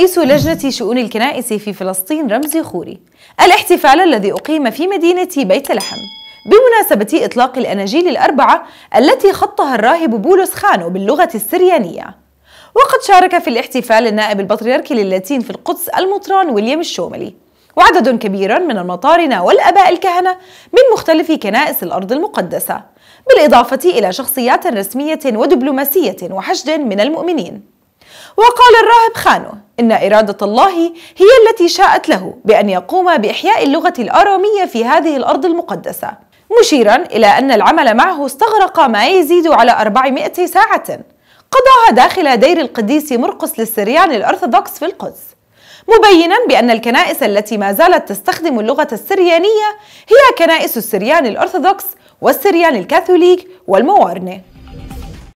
رئيس لجنة شؤون الكنائس في فلسطين رمزي خوري الاحتفال الذي أقيم في مدينة بيت لحم بمناسبة إطلاق الأناجيل الأربعة التي خطها الراهب بولس خانو باللغة السريانية وقد شارك في الاحتفال النائب البطريركي للاتين في القدس المطران ويليام الشوملي وعدد كبير من المطارنة والأباء الكهنة من مختلف كنائس الأرض المقدسة بالإضافة إلى شخصيات رسمية ودبلوماسية وحشد من المؤمنين وقال الراهب خانو إن إرادة الله هي التي شاءت له بأن يقوم بإحياء اللغة الآرامية في هذه الأرض المقدسة مشيرا إلى أن العمل معه استغرق ما يزيد على 400 ساعة قضاها داخل دير القديس مرقس للسريان الأرثوذكس في القدس مبينا بأن الكنائس التي ما زالت تستخدم اللغة السريانية هي كنائس السريان الأرثوذكس والسريان الكاثوليك والموارنة